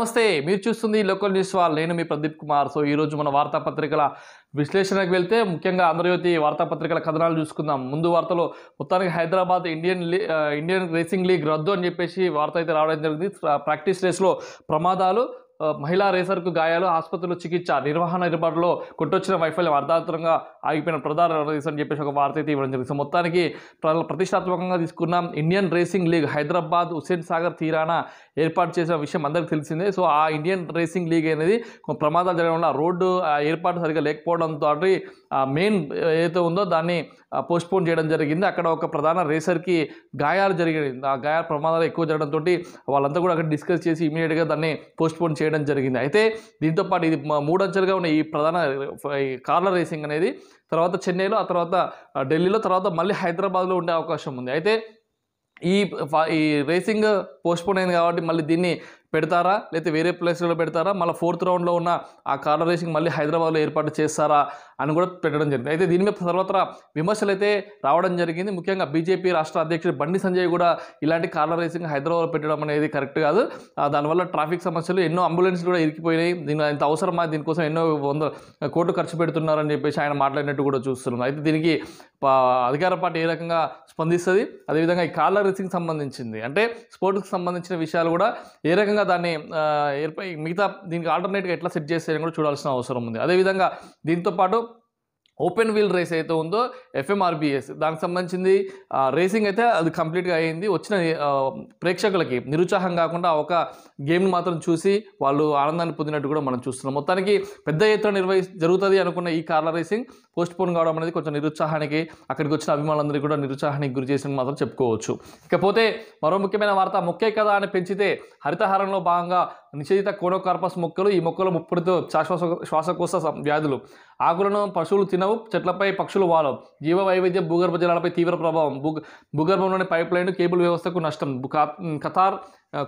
నమస్తే మీరు చూస్తుంది లోకల్ న్యూస్ వాళ్ళు నేను మీ ప్రదీప్ కుమార్ సో ఈరోజు మన వార్తాపత్రికల విశ్లేషణకు వెళ్తే ముఖ్యంగా ఆంధ్రజ్యోతి వార్తాపత్రికల కథనాలు చూసుకుందాం ముందు వార్తలో మొత్తానికి Hyderabad Indian Indian racing league రద్దు అని చెప్పేసి వార్త అయితే రావడం జరిగింది ప్రాక్టీస్ రేస్లో ప్రమాదాలు మహిళా రేసర్కు గాయాలు ఆసుపత్రిలో చికిత్స నిర్వహణ ఏర్పాటులో కొట్టొచ్చిన వైఫల్యం అర్ధాంతరంగా ఆగిపోయిన ప్రధాన రేస్ అని చెప్పేసి ఒక వార్త అయితే ఇవ్వడం జరిగింది సో మొత్తానికి ప్రతిష్టాత్మకంగా తీసుకున్న Indian racing league Hyderabad Hussain Sagar తీరాన ఏర్పాటు చేసిన విషయం అందరికీ తెలిసిందే సో ఆ ఇండియన్ రేసింగ్ లీగ్ అనేది ప్రమాదాలు జరగడం వల్ల రోడ్డు ఏర్పాటు సరిగ్గా లేకపోవడంతో మెయిన్ ఏదైతే ఉందో దాన్ని పోస్ట్పోన్ చేయడం జరిగింది అక్కడ ఒక ప్రధాన రేసర్కి గాయాలు జరిగింది ఆ గాయాల ప్రమాదాలు ఎక్కువ జరగడంతో వాళ్ళంతా కూడా అక్కడ డిస్కస్ చేసి ఇమీడియట్గా దాన్ని పోస్ట్పోన్ చేయడం చేయడం జరిగింది అయితే దీంతోపాటు ఇది మా మూడంచెలుగా ఉన్న ఈ ప్రధాన కార్ల రేసింగ్ అనేది తర్వాత చెన్నైలో ఆ తర్వాత ఢిల్లీలో తర్వాత మళ్ళీ హైదరాబాద్లో ఉండే అవకాశం ఉంది అయితే ఈ ఈ రేసింగ్ పోస్ట్పోన్ అయింది కాబట్టి మళ్ళీ దీన్ని పెడతారా లేకపోతే వేరే ప్లేస్లో పెడతారా మళ్ళీ ఫోర్త్ రౌండ్లో ఉన్న ఆ కార్ల రేసింగ్ మళ్ళీ హైదరాబాద్లో ఏర్పాటు చేస్తారా అని కూడా పెట్టడం జరిగింది అయితే దీని మీద సర్వత్రా విమర్శలు అయితే రావడం జరిగింది ముఖ్యంగా బీజేపీ రాష్ట్ర అధ్యక్షుడు బండి సంజయ్ కూడా ఇలాంటి కార్ల రేసింగ్ హైదరాబాద్లో పెట్టడం అనేది కరెక్ట్ కాదు దానివల్ల ట్రాఫిక్ సమస్యలు ఎన్నో అంబులెన్స్లు కూడా ఇరికిపోయినాయి దీని ఇంత అవసరమా దీనికోసం ఎన్నో వంద కోట్లు ఖర్చు పెడుతున్నారని చెప్పేసి ఆయన మాట్లాడినట్టు కూడా చూస్తున్నాం అయితే దీనికి అధికార పార్టీ ఏ రకంగా స్పందిస్తుంది అదేవిధంగా ఈ కార్ల రేసింగ్ సంబంధించింది అంటే స్పోర్ట్స్కి సంబంధించిన విషయాలు కూడా ఏ రకంగా విధంగా దాన్ని మిగతా దీనికి ఆల్టర్నేట్గా ఎట్లా సెట్ చేసేది కూడా చూడాల్సిన అవసరం ఉంది అదేవిధంగా దీంతోపాటు ఓపెన్ వీల్ రేస్ అయితే ఉందో ఎఫ్ఎంఆర్బిఎస్ దానికి సంబంధించింది రేసింగ్ అయితే అది కంప్లీట్గా అయింది వచ్చిన ప్రేక్షకులకి నిరుత్సాహం కాకుండా ఒక గేమ్ని మాత్రం చూసి వాళ్ళు ఆనందాన్ని పొందినట్టు కూడా మనం చూస్తున్నాం మొత్తానికి పెద్ద ఎత్తున నిర్వహి జరుగుతుంది అనుకున్న ఈ కార్ల రేసింగ్ పోస్ట్ పోన్ కావడం అనేది కొంచెం నిరుత్సాహానికి అక్కడికి వచ్చిన అభిమానులందరికీ కూడా నిరుత్సాహానికి గురి చేసిన మాత్రం చెప్పుకోవచ్చు ఇకపోతే మరో ముఖ్యమైన వార్త మొక్కే కదా అని పెంచితే హరితహారంలో భాగంగా నిషేధిత కోనోకార్పస్ మొక్కలు ఈ మొక్కలు ముప్పటితో శ్వాస శ్వాసకోశ వ్యాధులు ఆకులను పశువులు తినవు చెట్లపై పక్షులు వాలవు జీవ వైవిధ్య భూగర్భ జలాలపై తీవ్ర ప్రభావం భూ భూగర్భంలోని పైప్ లైన్ కేబుల్ వ్యవస్థకు నష్టం ఖతార్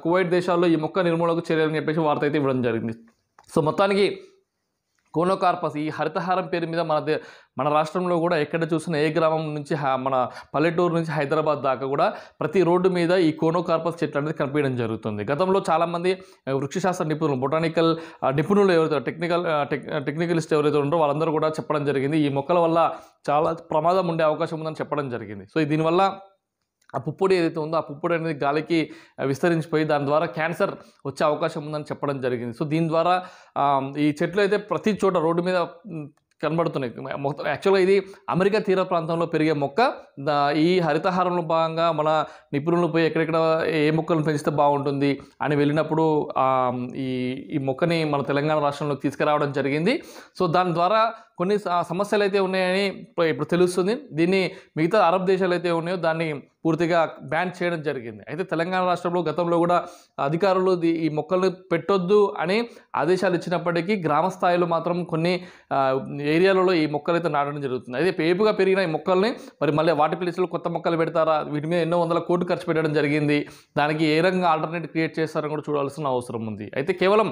కువైట్ దేశాల్లో ఈ మొక్క నిర్మూలనకు చర్యలని చెప్పేసి వార్త అయితే ఇవ్వడం జరిగింది సో మొత్తానికి కోనోకార్పస్ ఈ హరితహారం పేరు మీద మన దే మన రాష్ట్రంలో కూడా ఎక్కడ చూసినా ఏ గ్రామం నుంచి మన పల్లెటూరు నుంచి హైదరాబాద్ దాకా కూడా ప్రతి రోడ్డు మీద ఈ కోనోకార్పస్ చెట్లు అనేది కనిపించడం జరుగుతుంది గతంలో చాలామంది వృక్షశాస్త్ర నిపుణులు బొటానికల్ నిపుణులు ఎవరైతే టెక్నికల్ టెక్నికలిస్ట్ ఎవరైతే ఉండో వాళ్ళందరూ కూడా చెప్పడం జరిగింది ఈ మొక్కల వల్ల చాలా ప్రమాదం ఉండే అవకాశం ఉందని చెప్పడం జరిగింది సో దీనివల్ల ఆ పుప్పొడి ఏదైతే ఉందో ఆ పుప్పొడి అనేది గాలికి విస్తరించిపోయి దాని ద్వారా క్యాన్సర్ వచ్చే అవకాశం ఉందని చెప్పడం జరిగింది సో దీని ద్వారా ఈ చెట్లు అయితే ప్రతి చోట రోడ్డు మీద కనబడుతున్నాయి యాక్చువల్గా ఇది అమెరికా తీర ప్రాంతంలో పెరిగే మొక్క ఈ హరితహారంలో భాగంగా మన నిపుణులు పోయి ఎక్కడెక్కడ ఏ మొక్కలను పెంచితే బాగుంటుంది అని వెళ్ళినప్పుడు ఈ ఈ మొక్కని మన తెలంగాణ రాష్ట్రంలోకి తీసుకురావడం జరిగింది సో దాని ద్వారా కొన్ని సమస్యలు అయితే ఉన్నాయని ఇప్పుడు తెలుస్తుంది దీన్ని మిగతా అరబ్ దేశాలు అయితే ఉన్నాయో దాన్ని పూర్తిగా బ్యాన్ చేయడం జరిగింది అయితే తెలంగాణ రాష్ట్రంలో గతంలో కూడా అధికారులు ఈ మొక్కలు పెట్టొద్దు అని ఆదేశాలు ఇచ్చినప్పటికీ గ్రామ స్థాయిలో మాత్రం కొన్ని ఏరియాలలో ఈ మొక్కలు అయితే నాటడం జరుగుతుంది అయితే పేపుగా పెరిగిన ఈ మొక్కల్ని మరి మళ్ళీ వాటి ప్లేస్లో కొత్త మొక్కలు పెడతారా వీటి మీద ఎన్నో వందల కోట్లు ఖర్చు పెట్టడం జరిగింది దానికి ఏ రకంగా ఆల్టర్నేట్ క్రియేట్ చేస్తారని కూడా చూడాల్సిన అవసరం ఉంది అయితే కేవలం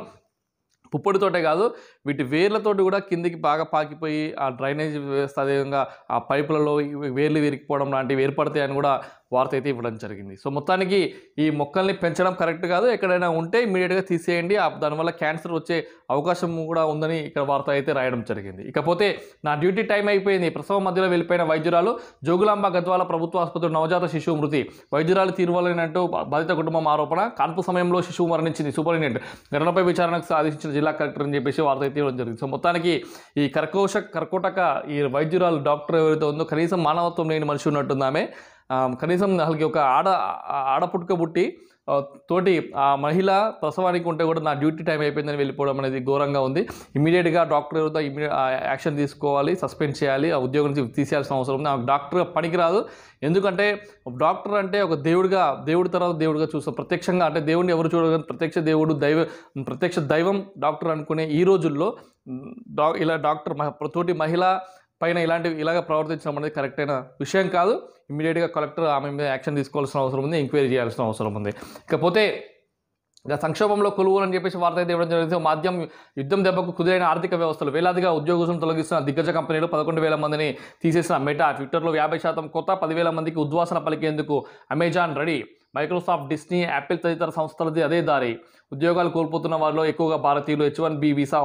పుప్పొడితోటే కాదు వీటి వేర్లతోటి కూడా కిందికి బాగా పాకిపోయి ఆ డ్రైనేజ్ వ్యవస్థ అదేవిధంగా ఆ పైపులలో వేర్లు విరిగిపోవడం లాంటివి ఏర్పడతాయని కూడా వార్త అయితే ఇవ్వడం జరిగింది సో మొత్తానికి ఈ మొక్కల్ని పెంచడం కరెక్ట్ కాదు ఎక్కడైనా ఉంటే ఇమీడియట్గా తీసేయండి దానివల్ల క్యాన్సర్ వచ్చే అవకాశం కూడా ఉందని ఇక్కడ వార్త అయితే రాయడం జరిగింది ఇకపోతే నా డ్యూటీ టైం అయిపోయింది ప్రసవం మధ్యలో వెళ్ళిపోయిన వైద్యురాలు జోగులాంబ గద్వాల ప్రభుత్వ ఆసుపత్రి నవజాత శిశువు మృతి వైద్యురాలు తీరువలేనంటూ బాధిత కుటుంబం ఆరోపణ కాన్పు సమయంలో శిశువు మరణించింది సూపరింటెండెంట్ ఘటనపై విచారణకు ఆదేశించిన జిల్లా కలెక్టర్ అని చెప్పేసి వార్త అయితే ఇవ్వడం జరిగింది సో మొత్తానికి ఈ కర్కోశ కర్కోటక ఈ వైద్యురాలు డాక్టర్ ఎవరైతే ఉందో కనీసం మానవత్వం లేని మనిషి ఉన్నట్టుందామే కనీసం అసలుకి ఒక ఆడ ఆడపుట్టుక పుట్టి తోటి ఆ మహిళ ప్రసవానికి ఉంటే కూడా నా డ్యూటీ టైం అయిపోయిందని వెళ్ళిపోవడం అనేది ఘోరంగా ఉంది ఇమీడియట్గా డాక్టర్ ఎవరితో ఇమీడియట్ యాక్షన్ తీసుకోవాలి సస్పెండ్ చేయాలి ఆ ఉద్యోగం నుంచి తీసేయాల్సిన అవసరం ఉంది ఆమె డాక్టర్ పనికిరాదు ఎందుకంటే డాక్టర్ అంటే ఒక దేవుడిగా దేవుడి తర్వాత దేవుడిగా చూస్తాం ప్రత్యక్షంగా అంటే దేవుడిని ఎవరు చూడగలరు ప్రత్యక్ష దేవుడు దైవ ప్రత్యక్ష దైవం డాక్టర్ అనుకునే ఈ రోజుల్లో డా ఇలా డాక్టర్ తోటి మహిళ పైన ఇలాంటివి ఇలాగ ప్రవర్తించడం అనేది కరెక్ట్ అయిన విషయం కాదు ఇమీడియట్గా కలెక్టర్ ఆమె మీద యాక్షన్ తీసుకోవాల్సిన అవసరం ఉంది ఎంక్వైరీ చేయాల్సిన అవసరం ఉంది ఇకపోతే ఇక సంక్షోభంలో కొలువులు అని చెప్పేసి వార్త అయితే ఇవ్వడం జరిగింది మాధ్యం యుద్ధం దెబ్బకు కుదిరైన ఆర్థిక వ్యవస్థలు వేలాదిగా ఉద్యోగులను తొలగిస్తున్న దిగ్గజ కంపెనీలు పదకొండు వేల మందిని తీసేసిన మెటా ట్విట్టర్లో యాభై శాతం కొత్త పదివేల మందికి ఉద్వాసన పలికేందుకు Amazon ready Microsoft Disney Apple తదితర సంస్థలది అదే దారి ఉద్యోగాలు కోల్పోతున్న వారిలో ఎక్కువగా భారతీయులు హెచ్ వన్ బి వీసా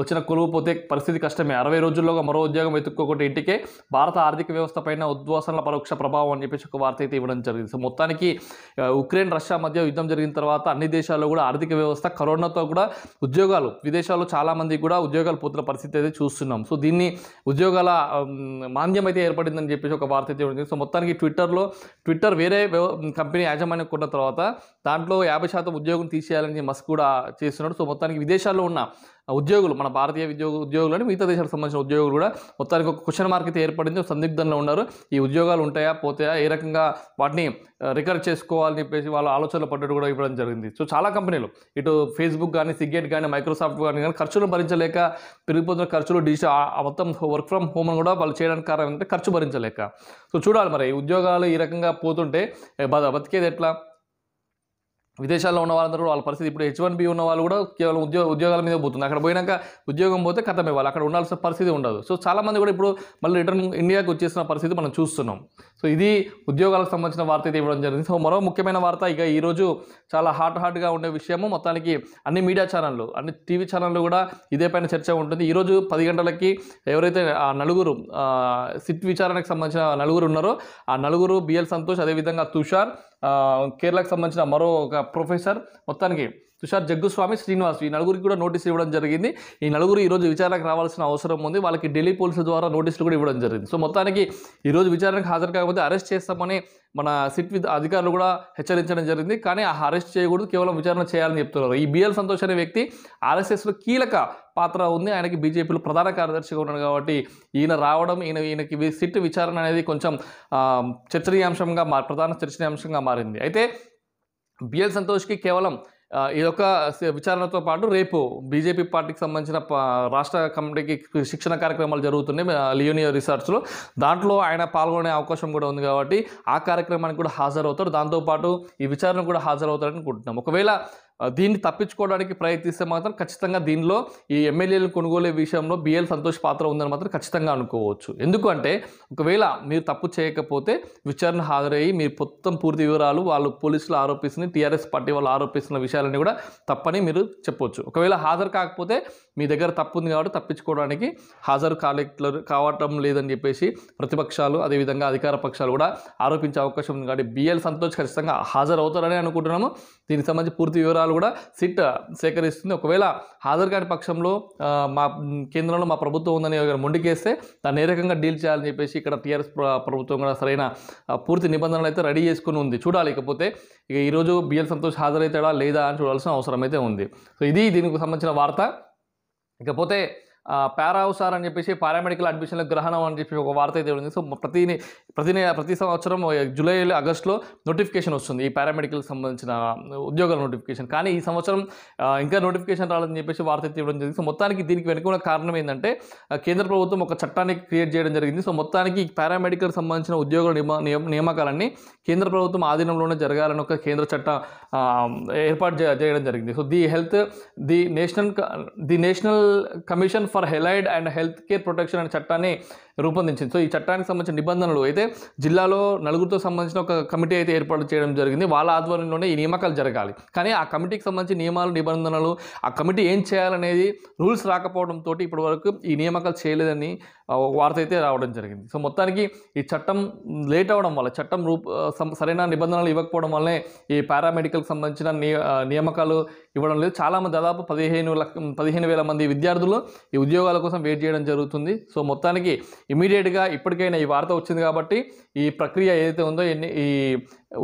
వచ్చిన కొలువుపోతే పరిస్థితి కష్టమే అరవై రోజుల్లోగా మరో ఉద్యోగం వెతుక్కోకుండా ఇంటికే భారత ఆర్థిక వ్యవస్థ పైన ఉద్వాసనల పరోక్ష ప్రభావం అని చెప్పేసి ఒక వార్త అయితే ఇవ్వడం జరిగింది సో మొత్తానికి ఉక్రెయిన్ రష్యా మధ్య యుద్ధం జరిగిన తర్వాత అన్ని దేశాల్లో కూడా ఆర్థిక వ్యవస్థ కరోనాతో కూడా ఉద్యోగాలు విదేశాల్లో చాలామంది కూడా ఉద్యోగాలు పోతున్న పరిస్థితి అయితే చూస్తున్నాం సో దీన్ని ఉద్యోగాల మాంద్యం అయితే ఏర్పడిందని చెప్పేసి ఒక వార్త అయితే ఉంది సో మొత్తానికి ట్విట్టర్లో ట్విట్టర్ వేరే కంపెనీ యాజమాన్యం కొన్న తర్వాత దాంట్లో యాభై శాతం ఉద్యోగం తీసేయాలని మస్క్ కూడా చేస్తున్నాడు సో మొత్తానికి విదేశాల్లో ఉన్న ఉద్యోగులు మన భారతీయ ఉద్యోగ అని మిగతా దేశాలకు సంబంధించిన ఉద్యోగులు కూడా మొత్తానికి ఒక క్వశ్చన్ మార్క్ అయితే ఏర్పడింది సందిగ్ధంలో ఉన్నారు ఈ ఉద్యోగాలు ఉంటాయా పోతాయా ఏ రకంగా వాటిని రికవర్ చేసుకోవాలని చెప్పేసి వాళ్ళ ఆలోచనలు పడ్డట్టు కూడా ఇవ్వడం జరిగింది సో చాలా కంపెనీలు ఇటు ఫేస్బుక్ కానీ సిగ్గేట్ కానీ మైక్రోసాఫ్ట్ కానీ కానీ ఖర్చులు భరించలేక పెరిగిపోతున్న ఖర్చులు డిజిటల్ మొత్తం వర్క్ ఫ్రమ్ హోమ్ అని కూడా వాళ్ళు చేయడానికి కారణం ఏంటంటే ఖర్చు భరించలేక సో చూడాలి మరి ఉద్యోగాలు ఈ రకంగా పోతుంటే బతికేది ఎట్లా విదేశాల్లో ఉన్న వాళ్ళందరూ వాళ్ళ పరిస్థితి ఇప్పుడు హెచ్ వన్ బి ఉన్న వాళ్ళు కూడా కేవలం ఉద్యోగ ఉద్యోగాల మీద పోతుంది అక్కడ పోయినాక ఉద్యోగం పోతే కథమే వాళ్ళు అక్కడ ఉండాల్సిన పరిస్థితి ఉండదు సో చాలామంది కూడా ఇప్పుడు మళ్ళీ రిటర్న్ ఇండియాకి వచ్చేసిన పరిస్థితి మనం చూస్తున్నాం సో ఇది ఉద్యోగాలకు సంబంధించిన వార్త అయితే ఇవ్వడం జరిగింది సో మరో ముఖ్యమైన వార్త ఇక ఈరోజు చాలా హాట్ హాట్గా ఉండే విషయము మొత్తానికి అన్ని మీడియా ఛానళ్ళు అన్ని టీవీ ఛానళ్ళు కూడా ఇదే పైన చర్చ ఉంటుంది ఈరోజు పది గంటలకి ఎవరైతే ఆ నలుగురు సిట్ విచారణకు సంబంధించిన నలుగురు ఉన్నారో ఆ నలుగురు బిఎల్ సంతోష్ అదేవిధంగా తుషార్ కేరళకు సంబంధించిన మరో ఒక ప్రొఫెసర్ మొత్తానికి తుషార్ జగ్గుస్వామి శ్రీనివాస్ ఈ నలుగురికి కూడా నోటీసులు ఇవ్వడం జరిగింది ఈ నలుగురు ఈరోజు విచారణకు రావాల్సిన అవసరం ఉంది వాళ్ళకి ఢిల్లీ పోలీసుల ద్వారా నోటీసులు కూడా ఇవ్వడం జరిగింది సో మొత్తానికి ఈరోజు విచారణకు హాజరు కాకపోతే అరెస్ట్ చేస్తామని మన సిట్ విత్ అధికారులు కూడా హెచ్చరించడం జరిగింది కానీ ఆ అరెస్ట్ చేయకూడదు కేవలం విచారణ చేయాలని చెప్తున్నారు ఈ బిఎల్ సంతోష్ అనే వ్యక్తి ఆర్ఎస్ఎస్లో కీలక పాత్ర ఉంది ఆయనకి బీజేపీలో ప్రధాన కార్యదర్శిగా ఉన్నాడు కాబట్టి ఈయన రావడం ఈయన ఈయనకి సిట్ విచారణ అనేది కొంచెం చర్చనీయాంశంగా మా ప్రధాన చర్చనీయాంశంగా మారింది అయితే బిఎల్ సంతోష్కి కేవలం ఇదొక విచారణతో పాటు రేపు బీజేపీ పార్టీకి సంబంధించిన రాష్ట్ర కమిటీకి శిక్షణ కార్యక్రమాలు జరుగుతున్నాయి లియోనియో రిసార్ట్స్లో దాంట్లో ఆయన పాల్గొనే అవకాశం కూడా ఉంది కాబట్టి ఆ కార్యక్రమానికి కూడా హాజరవుతారు దాంతోపాటు ఈ విచారణ కూడా హాజరవుతారని అనుకుంటున్నాం ఒకవేళ దీన్ని తప్పించుకోవడానికి ప్రయత్నిస్తే మాత్రం ఖచ్చితంగా దీనిలో ఈ ఎమ్మెల్యేలు కొనుగోలే విషయంలో బిఎల్ సంతోష్ పాత్ర ఉందని మాత్రం ఖచ్చితంగా అనుకోవచ్చు ఎందుకంటే ఒకవేళ మీరు తప్పు చేయకపోతే విచారణ హాజరయ్యి మీరు మొత్తం పూర్తి వివరాలు వాళ్ళు పోలీసులు ఆరోపిస్తుంది టీఆర్ఎస్ పార్టీ వాళ్ళు ఆరోపిస్తున్న విషయాలన్నీ కూడా తప్పని మీరు చెప్పవచ్చు ఒకవేళ హాజరు కాకపోతే మీ దగ్గర తప్పు ఉంది కాబట్టి తప్పించుకోవడానికి హాజరు కాలే కావటం లేదని చెప్పేసి ప్రతిపక్షాలు అదేవిధంగా అధికార పక్షాలు కూడా ఆరోపించే అవకాశం ఉంది కాబట్టి బిఎల్ సంతోష్ ఖచ్చితంగా హాజరు అవుతారని అనుకుంటున్నాము దీనికి సంబంధించి పూర్తి వివరాలు సభలు కూడా సిట్ సేకరిస్తుంది ఒకవేళ హాజరు కాని పక్షంలో మా కేంద్రంలో మా ప్రభుత్వం ఉందని మొండికేస్తే దాన్ని ఏ రకంగా డీల్ చేయాలని చెప్పేసి ఇక్కడ టీఆర్ఎస్ ప్రభుత్వం కూడా సరైన పూర్తి నిబంధనలు అయితే రెడీ చేసుకుని ఉంది చూడాలి ఇకపోతే ఇక ఈరోజు బిఎల్ సంతోష్ హాజరవుతాడా లేదా అని చూడాల్సిన అవసరం అయితే ఉంది సో ఇది దీనికి సంబంధించిన వార్త ఇకపోతే పారావుసార్ అని చెప్పేసి పారామెడికల్ అడ్మిషన్లో గ్రహణం అని చెప్పి ఒక వార్త అయితే ఉంది సో ప్రతి ప్రతి ప్రతి సంవత్సరం జూలై ఆగస్టులో నోటిఫికేషన్ వస్తుంది ఈ పారామెడికల్ సంబంధించిన ఉద్యోగాల నోటిఫికేషన్ కానీ ఈ సంవత్సరం ఇంకా నోటిఫికేషన్ రాలేదని చెప్పేసి వార్త అయితే ఇవ్వడం జరిగింది సో మొత్తానికి దీనికి వెనుక ఉన్న కారణం ఏంటంటే కేంద్ర ప్రభుత్వం ఒక చట్టాన్ని క్రియేట్ చేయడం జరిగింది సో మొత్తానికి పారామెడికల్ సంబంధించిన ఉద్యోగుల నియామకాలన్నీ కేంద్ర ప్రభుత్వం ఆధీనంలోనే జరగాలని ఒక కేంద్ర చట్ట ఏర్పాటు చేయడం జరిగింది so the health the national the national commission for allied and health care protection అనే చట్టాన్ని రూపొందించింది సో ఈ చట్టానికి సంబంధించిన నిబంధనలు అయితే జిల్లాలో నలుగురితో సంబంధించిన ఒక కమిటీ అయితే ఏర్పాటు చేయడం జరిగింది వాళ్ళ ఆధ్వర్యంలోనే ఈ నియామకాలు జరగాలి కానీ ఆ కమిటీకి సంబంధించి నియమాలు నిబంధనలు ఆ కమిటీ ఏం చేయాలనేది రూల్స్ రాకపోవడంతో ఇప్పటి వరకు ఈ నియామకాలు చేయలేదని ఒక వార్త అయితే రావడం జరిగింది సో మొత్తానికి ఈ చట్టం లేట్ అవడం వల్ల చట్టం రూప సరైన నిబంధనలు ఇవ్వకపోవడం వల్లనే ఈ పారామెడికల్కి సంబంధించిన నియామకాలు ఇవ్వడం లేదు చాలామంది దాదాపు పదిహేను లక్ష పదిహేను వేల మంది విద్యార్థులు ఈ ఉద్యోగాల కోసం వెయిట్ చేయడం జరుగుతుంది సో మొత్తానికి ఇమీడియట్గా ఇప్పటికైనా ఈ వార్త వచ్చింది కాబట్టి ఈ ప్రక్రియ ఏదైతే ఉందో ఎన్ని ఈ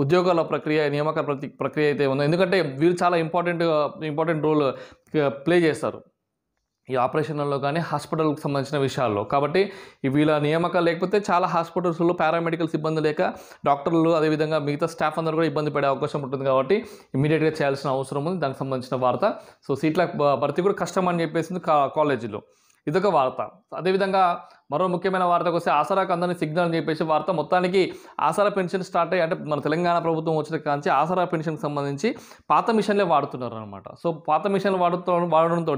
ఉద్యోగాల ప్రక్రియ నియామకాల ప్రక్రియ అయితే ఉందో ఎందుకంటే వీరు చాలా ఇంపార్టెంట్ ఇంపార్టెంట్ రోల్ ప్లే చేస్తారు ఈ ఆపరేషన్లలో కానీ హాస్పిటల్కి సంబంధించిన విషయాల్లో కాబట్టి వీళ్ళ నియామకాలు లేకపోతే చాలా హాస్పిటల్స్లో పారామెడికల్ సిబ్బంది లేక డాక్టర్లు అదేవిధంగా మిగతా స్టాఫ్ అందరూ కూడా ఇబ్బంది పడే అవకాశం ఉంటుంది కాబట్టి ఇమీడియట్గా చేయాల్సిన అవసరం ఉంది దానికి సంబంధించిన వార్త సో సీట్ల భర్తీ కూడా కష్టం అని చెప్పేసింది కాలేజీలో ఇదొక వార్త అదేవిధంగా మరో ముఖ్యమైన వార్తకు వస్తే ఆసరాకు అందని సిగ్నల్ అని చెప్పేసి వార్త మొత్తానికి ఆసరా పెన్షన్ స్టార్ట్ అయ్యి అంటే మన తెలంగాణ ప్రభుత్వం వచ్చిన కాంచి ఆసరా పెన్షన్కి సంబంధించి పాత మిషన్లే వాడుతున్నారు అనమాట సో పాత మిషన్లు వాడుతూ వాడడంతో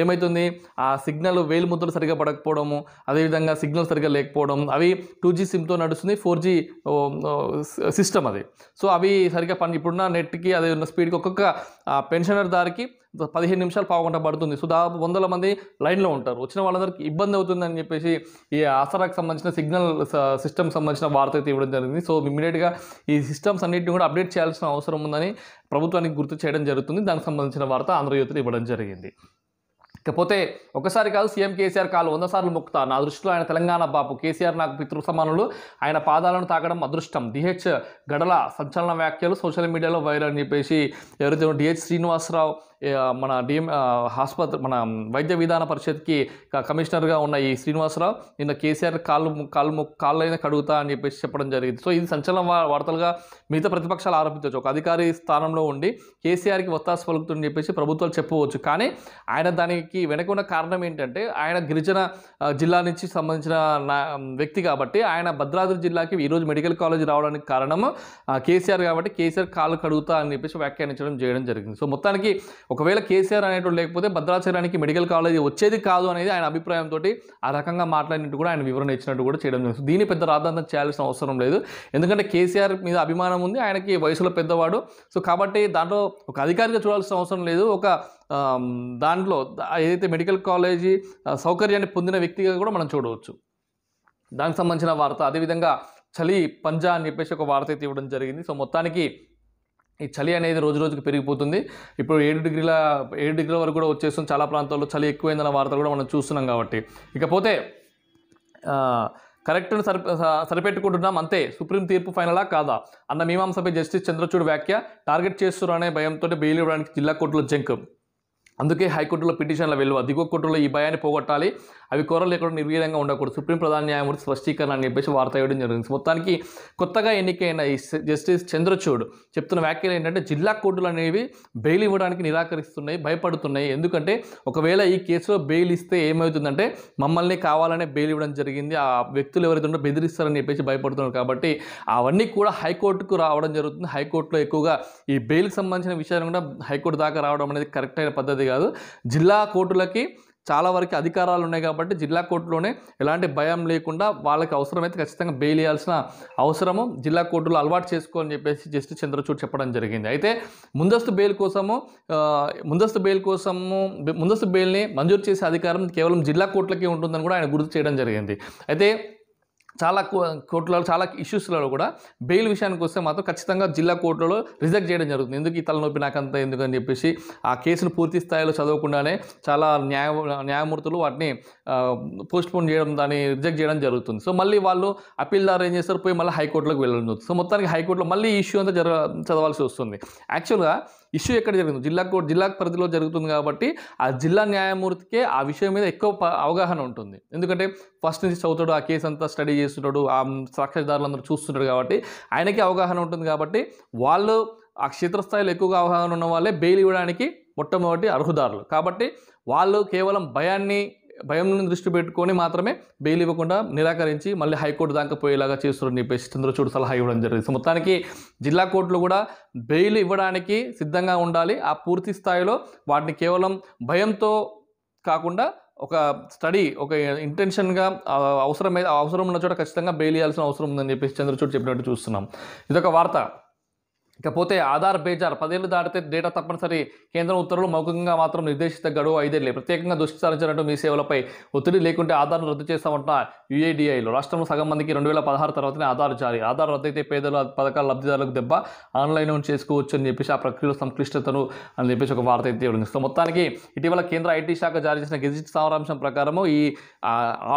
ఏమవుతుంది ఆ సిగ్నల్ వేలు ముద్దలు సరిగా పడకపోవడము అదేవిధంగా సిగ్నల్ సరిగా లేకపోవడం అవి టూ జీ సిమ్తో నడుస్తుంది ఫోర్ జీ సిస్టమ్ అది సో అవి సరిగా పని ఇప్పుడున్న నెట్కి అదే ఉన్న స్పీడ్కి ఒక్కొక్క పెన్షనర్ దారికి పదిహేను నిమిషాలు గంట పడుతుంది సో దాదాపు వందల మంది లైన్లో ఉంటారు వచ్చిన వాళ్ళందరికీ ఇబ్బంది అవుతుందని చెప్పేసి ఈ ఆసరాకు సంబంధించిన సిగ్నల్ సిస్టమ్ సంబంధించిన వార్త అయితే ఇవ్వడం జరిగింది సో ఇమీడియట్గా ఈ సిస్టమ్స్ అన్నింటినీ కూడా అప్డేట్ చేయాల్సిన అవసరం ఉందని ప్రభుత్వానికి గుర్తు చేయడం జరుగుతుంది దానికి సంబంధించిన వార్త ఆంధ్రజ్యోతిలో ఇవ్వడం జరిగింది ఇకపోతే ఒకసారి కాదు సీఎం కేసీఆర్ కాలు వంద సార్లు మొక్కుతా నా దృష్టిలో ఆయన తెలంగాణ బాపు కేసీఆర్ నాకు పితృ సమానులు ఆయన పాదాలను తాకడం అదృష్టం డిహెచ్ గడల సంచలన వ్యాఖ్యలు సోషల్ మీడియాలో వైరల్ అని చెప్పేసి ఎవరైతే డిహెచ్ శ్రీనివాసరావు మన డిఎం ఆసుపత్రి మన వైద్య విధాన పరిషత్కి కమిషనర్గా ఉన్న ఈ శ్రీనివాసరావు నిన్న కేసీఆర్ కాళ్ళు కాళ్ళు కాళ్ళైనా కడుగుతా అని చెప్పేసి చెప్పడం జరిగింది సో ఇది సంచలన వార్తలుగా మిగతా ప్రతిపక్షాలు ఆరోపించవచ్చు ఒక అధికారి స్థానంలో ఉండి కేసీఆర్కి ఒత్తాసు పలుకుతుందని చెప్పేసి ప్రభుత్వాలు చెప్పవచ్చు కానీ ఆయన దానికి వెనక ఉన్న కారణం ఏంటంటే ఆయన గిరిజన జిల్లా నుంచి సంబంధించిన వ్యక్తి కాబట్టి ఆయన భద్రాద్రి జిల్లాకి ఈరోజు మెడికల్ కాలేజ్ రావడానికి కారణం కేసీఆర్ కాబట్టి కేసీఆర్ కాళ్ళు కడుగుతా అని చెప్పేసి వ్యాఖ్యానించడం చేయడం జరిగింది సో మొత్తానికి ఒకవేళ కేసీఆర్ అనేటువంటి లేకపోతే భద్రాచలానికి మెడికల్ కాలేజీ వచ్చేది కాదు అనేది ఆయన అభిప్రాయంతో ఆ రకంగా మాట్లాడినట్టు కూడా ఆయన వివరణ ఇచ్చినట్టు కూడా చేయడం జరుగుతుంది దీన్ని పెద్ద రాద్ధాంతం చేయాల్సిన అవసరం లేదు ఎందుకంటే కేసీఆర్ మీద అభిమానం ఉంది ఆయనకి వయసులో పెద్దవాడు సో కాబట్టి దాంట్లో ఒక అధికారిగా చూడాల్సిన అవసరం లేదు ఒక దాంట్లో ఏదైతే మెడికల్ కాలేజీ సౌకర్యాన్ని పొందిన వ్యక్తిగా కూడా మనం చూడవచ్చు దానికి సంబంధించిన వార్త అదేవిధంగా చలి పంజా అని చెప్పేసి ఒక వార్త అయితే ఇవ్వడం జరిగింది సో మొత్తానికి ఈ చలి అనేది రోజు రోజుకి పెరిగిపోతుంది ఇప్పుడు ఏడు డిగ్రీల ఏడు డిగ్రీల వరకు కూడా వచ్చేస్తుంది చాలా ప్రాంతాల్లో చలి ఎక్కువైందన్న వార్తలు కూడా మనం చూస్తున్నాం కాబట్టి ఇకపోతే కరెక్ట్ను సరి సరిపెట్టుకుంటున్నాం అంతే సుప్రీం తీర్పు ఫైనలా కాదా అన్న మీమాంసపై జస్టిస్ చంద్రచూడ్ వ్యాఖ్య టార్గెట్ చేస్తున్నారనే భయంతో బెయిల్ ఇవ్వడానికి జిల్లా కోర్టులో జంక్ అందుకే హైకోర్టులో పిటిషన్ల విలువ దిగువ కోర్టులో ఈ భయాన్ని పోగొట్టాలి అవి కోరలు ఎక్కడ నిర్వీర్యంగా ఉండకూడదు సుప్రీం ప్రధాన న్యాయమూర్తి స్పష్టీకరణ అని చెప్పేసి వార్త ఇవ్వడం జరిగింది మొత్తానికి కొత్తగా ఎన్నికైన ఈ జస్టిస్ చంద్రచూడ్ చెప్తున్న వ్యాఖ్యలు ఏంటంటే జిల్లా కోర్టులు అనేవి బెయిల్ ఇవ్వడానికి నిరాకరిస్తున్నాయి భయపడుతున్నాయి ఎందుకంటే ఒకవేళ ఈ కేసులో బెయిల్ ఇస్తే ఏమవుతుందంటే మమ్మల్ని కావాలనే బెయిల్ ఇవ్వడం జరిగింది ఆ వ్యక్తులు ఎవరైతే ఉంటే బెదిరిస్తారని చెప్పేసి భయపడుతున్నారు కాబట్టి అవన్నీ కూడా హైకోర్టుకు రావడం జరుగుతుంది హైకోర్టులో ఎక్కువగా ఈ బెయిల్కి సంబంధించిన విషయాలు కూడా హైకోర్టు దాకా రావడం అనేది కరెక్ట్ అయిన పద్ధతి కాదు జిల్లా కోర్టులకి చాలా వరకు అధికారాలు ఉన్నాయి కాబట్టి జిల్లా కోర్టులోనే ఎలాంటి భయం లేకుండా వాళ్ళకి అవసరమైతే ఖచ్చితంగా బెయిల్ ఇవ్వాల్సిన అవసరము జిల్లా కోర్టులో అలవాటు చేసుకోవాలని చెప్పేసి జస్టిస్ చంద్రచూడ్ చెప్పడం జరిగింది అయితే ముందస్తు బెయిల్ కోసము ముందస్తు బెయిల్ కోసము ముందస్తు బెయిల్ని మంజూరు చేసే అధికారం కేవలం జిల్లా కోర్టులకే ఉంటుందని కూడా ఆయన గుర్తు చేయడం జరిగింది అయితే చాలా కోర్టులలో చాలా ఇష్యూస్లలో కూడా బెయిల్ విషయానికి వస్తే మాత్రం ఖచ్చితంగా జిల్లా కోర్టులలో రిజెక్ట్ చేయడం జరుగుతుంది ఎందుకు ఈ తలనొప్పి నాకంత ఎందుకని చెప్పేసి ఆ కేసును పూర్తి స్థాయిలో చదవకుండానే చాలా న్యాయ న్యాయమూర్తులు వాటిని పోస్ట్పోన్ చేయడం దాన్ని రిజెక్ట్ చేయడం జరుగుతుంది సో మళ్ళీ వాళ్ళు అప్పీల్దారు ఏం చేస్తారు పోయి మళ్ళీ హైకోర్టులోకి వెళ్ళడం జరుగుతుంది సో మొత్తానికి హైకోర్టులో మళ్ళీ ఇష్యూ అంతా జరగ చదవాల్సి వస్తుంది యాక్చువల్గా ఇష్యూ ఎక్కడ జరిగింది జిల్లా కోర్టు జిల్లా పరిధిలో జరుగుతుంది కాబట్టి ఆ జిల్లా న్యాయమూర్తికే ఆ విషయం మీద ఎక్కువ అవగాహన ఉంటుంది ఎందుకంటే ఫస్ట్ నుంచి చదువుతాడు ఆ కేసు అంతా స్టడీ చేస్తుంటాడు ఆ సాక్షిదారులందరూ చూస్తుంటాడు కాబట్టి ఆయనకే అవగాహన ఉంటుంది కాబట్టి వాళ్ళు ఆ క్షేత్రస్థాయిలో ఎక్కువగా అవగాహన ఉన్న వాళ్ళే బెయిల్ ఇవ్వడానికి మొట్టమొదటి అర్హుదారులు కాబట్టి వాళ్ళు కేవలం భయాన్ని భయం దృష్టి పెట్టుకొని మాత్రమే బెయిల్ ఇవ్వకుండా నిరాకరించి మళ్ళీ హైకోర్టు దాకా పోయేలాగా చేస్తున్నారని చెప్పేసి చంద్రచూడు సలహా ఇవ్వడం జరిగింది సో మొత్తానికి జిల్లా కోర్టులు కూడా బెయిల్ ఇవ్వడానికి సిద్ధంగా ఉండాలి ఆ పూర్తి స్థాయిలో వాటిని కేవలం భయంతో కాకుండా ఒక స్టడీ ఒక ఇంటెన్షన్గా అవసరమై అవసరం ఉన్న చోట ఖచ్చితంగా బెయిల్ ఇవ్వాల్సిన అవసరం ఉందని చెప్పేసి చంద్రచూడు చెప్పినట్టు చూస్తున్నాం ఇదొక వార్త ఇకపోతే ఆధార్ బేజార్ పదేళ్లు దాటితే డేటా తప్పనిసరి కేంద్రం ఉత్తర్వులు మౌఖికంగా మాత్రం నిర్దేశిత గడువు ఐదేళ్ళే ప్రత్యేకంగా దృష్టి సారించినట్టు మీ సేవలపై ఒత్తిడి లేకుంటే ఆధార్ను రద్దు చేస్తామంట యూఏడిఐలో రాష్ట్రంలో సగం మందికి రెండు వేల పదహారు తర్వాతనే ఆధార్ జారీ ఆధార్ రద్దయితే పేదలు పథకాల లబ్ధిదారులకు దెబ్బ ఆన్లైన్ చేసుకోవచ్చు అని చెప్పేసి ఆ ప్రక్రియలో సంక్లిష్టతను అని చెప్పేసి ఒక వార్త అయితే సో మొత్తానికి ఇటీవల కేంద్ర ఐటీ శాఖ జారీ చేసిన గెజిట్ సారాంశం ప్రకారము ఈ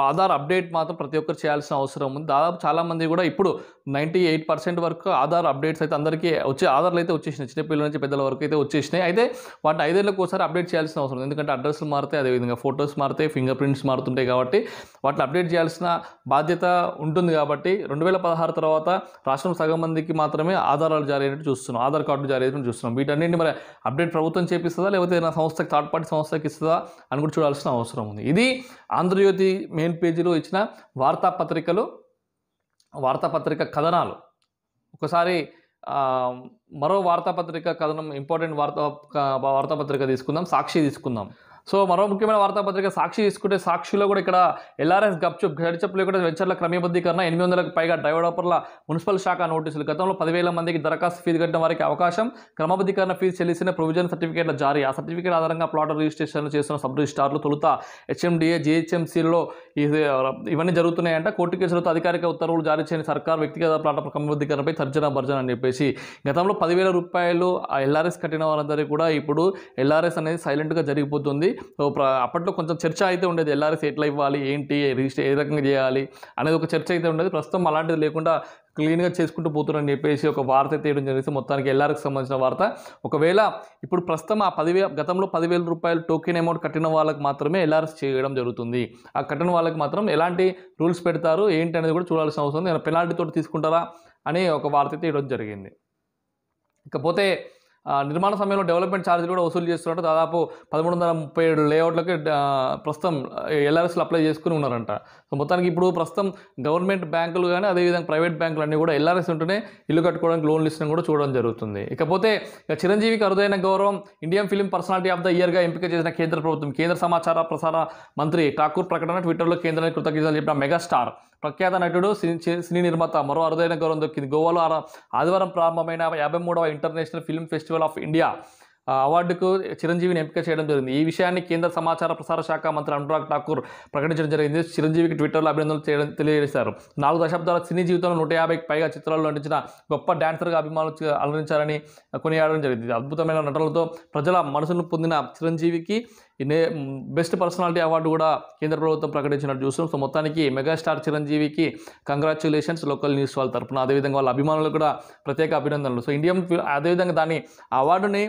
ఆధార్ అప్డేట్ మాత్రం ప్రతి ఒక్కరు చేయాల్సిన అవసరం ఉంది దాదాపు చాలామంది కూడా ఇప్పుడు నైంటీ ఎయిట్ పర్సెంట్ వరకు ఆధార్ అప్డేట్స్ అయితే అందరికీ వచ్చే ఆధార్లు అయితే వచ్చేసినాయి చిన్నపిల్లల నుంచి పెద్దల వరకు అయితే వచ్చేసినాయి అయితే వాటిని ఐదేళ్ళకి ఒకసారి అప్డేట్ చేయాల్సిన అవసరం ఎందుకంటే అడ్రస్లు మారుతాయి అదేవిధంగా ఫొటోస్ మారుతాయి ఫింగర్ ప్రింట్స్ మారుతుంటాయి కాబట్టి వాటిని అప్డేట్ చేయాల్సిన బాధ్యత ఉంటుంది కాబట్టి రెండు వేల పదహారు తర్వాత రాష్ట్రం సగం మందికి మాత్రమే ఆధారాలు జారీ అయినట్టు చూస్తున్నాం ఆధార్ కార్డు జారీ అయినట్టు చూస్తున్నాం వీటన్నింటిని మరి అప్డేట్ ప్రభుత్వం చేపిస్తుందా లేకపోతే నా సంస్థకి థర్డ్ పార్టీ సంస్థకి ఇస్తుందా అని కూడా చూడాల్సిన అవసరం ఉంది ఇది ఆంధ్రజ్యోతి మెయిన్ పేజీలో ఇచ్చిన వార్తాపత్రికలు వార్తాపత్రిక కథనాలు ఒకసారి మరో వార్తాపత్రిక కథనం ఇంపార్టెంట్ వార్తా వార్తాపత్రిక తీసుకుందాం సాక్షి తీసుకుందాం సో మరో ముఖ్యమైన వార్తాపత్రిక సాక్షి తీసుకుంటే సాక్షిలో కూడా ఇక్కడ ఎల్ఆర్ఎస్ గప్చుప్ గడిచప్పులు కూడా వెంచర్ల క్రమబద్ధీకరణ ఎనిమిది వందలకు పైగా డెవలపర్ల మున్సిపల్ శాఖ నోటీసులు గతంలో పదివేల మందికి దరఖాస్తు ఫీజు కట్టిన వారికి అవకాశం క్రమబద్ధీకరణ ఫీజు చెల్లిసిన ప్రొవిజన్ సర్టిఫికేట్ల జారీ ఆ సర్టిఫికేట్ ఆధారంగా ప్లాట్ రిజిస్ట్రేషన్లు చేసిన సబ్ రిజిస్టార్లు తొలుత హెచ్ఎండిఏ జిహెచ్ఎంసీలో ఇవన్నీ జరుగుతున్నాయంట కోర్టు కేసులతో అధికారిక ఉత్తర్వులు జారీ చేయని సర్కార్ వ్యక్తిగత ప్లాట్ల క్రమబద్ధీకరణపై తర్జన భర్జన అని చెప్పేసి గతంలో పదివేల రూపాయలు ఎల్ఆర్ఎస్ కట్టిన వారందరూ కూడా ఇప్పుడు ఎల్ఆర్ఎస్ అనేది సైలెంట్గా జరిగిపోతుంది అప్పట్లో కొంచెం చర్చ అయితే ఉండేది ఎల్ఆర్ఎస్ ఎట్లా ఇవ్వాలి ఏంటి రిజిస్టర్ ఏ రకంగా చేయాలి అనేది ఒక చర్చ అయితే ఉండేది ప్రస్తుతం అలాంటిది లేకుండా క్లీన్గా చేసుకుంటూ పోతున్నారని చెప్పేసి ఒక వార్త తీయడం జరిగింది మొత్తానికి ఎల్ఆర్కి సంబంధించిన వార్త ఒకవేళ ఇప్పుడు ప్రస్తుతం ఆ పదివే గతంలో పదివేల రూపాయలు టోకెన్ అమౌంట్ కట్టిన వాళ్ళకి మాత్రమే ఎల్ఆర్ఎస్ చేయడం జరుగుతుంది ఆ కట్టిన వాళ్ళకి మాత్రం ఎలాంటి రూల్స్ పెడతారు ఏంటి అనేది కూడా చూడాల్సిన అవసరం ఉంది పెనాల్టీతో తీసుకుంటారా అని ఒక వార్త తీయడం జరిగింది ఇకపోతే నిర్మాణ సమయంలో డెవలప్మెంట్ ఛార్జీలు కూడా వసూలు చేస్తున్నట్టు దాదాపు పదమూడు వందల ముప్పై ఏడు లేఅవుట్లకి ప్రస్తుతం ఎల్ఆర్ఎస్లు అప్లై చేసుకుని ఉన్నారంట సో మొత్తానికి ఇప్పుడు ప్రస్తుతం గవర్నమెంట్ బ్యాంకులు కానీ అదేవిధంగా ప్రైవేట్ బ్యాంకులు అన్నీ కూడా ఎల్ఆర్ఎస్ ఉంటేనే ఇల్లు కట్టుకోవడానికి లోన్లు ఇస్తున్నా కూడా చూడడం జరుగుతుంది ఇకపోతే చిరంజీవికి అరుదైన గౌరవం Indian film personality of the ఇయర్గా ఎంపిక చేసిన కేంద్ర ప్రభుత్వం కేంద్ర సమాచార ప్రసార మంత్రి ఠాకూర్ ప్రకటన ట్విట్టర్లో కేంద్రానికి కృతజ్ఞతలు చెప్పిన మెగాస్టార్ ప్రఖ్యాత నటుడు సినీ నిర్మాత మరో అరుదైన గౌరవం దొక్కింది గోవాలో ఆదివారం ప్రారంభమైన యాభై మూడవ international film festival of India అవార్డుకు చిరంజీవిని ఎంపిక చేయడం జరిగింది ఈ విషయాన్ని కేంద్ర సమాచార ప్రసార శాఖ మంత్రి అనురాగ్ ఠాకూర్ ప్రకటించడం జరిగింది చిరంజీవికి ట్విట్టర్లో అభినందనలు చేయడం తెలియజేశారు నాలుగు దశాబ్దాల సినీ జీవితంలో నూట యాభైకి పైగా చిత్రాల్లో నటించిన గొప్ప డాన్సర్గా అభిమానులు అలరించారని కొనియాడడం జరిగింది అద్భుతమైన నటనలతో ప్రజల మనసును పొందిన చిరంజీవికి నే బెస్ట్ పర్సనాలిటీ అవార్డు కూడా కేంద్ర ప్రభుత్వం ప్రకటించినట్టు చూస్తున్నాం సో మొత్తానికి మెగాస్టార్ చిరంజీవికి కంగ్రాచులేషన్స్ లోకల్ న్యూస్ వాళ్ళ తరఫున అదేవిధంగా వాళ్ళ అభిమానులు కూడా ప్రత్యేక అభినందనలు సో ఇండియన్ అదేవిధంగా దాని అవార్డుని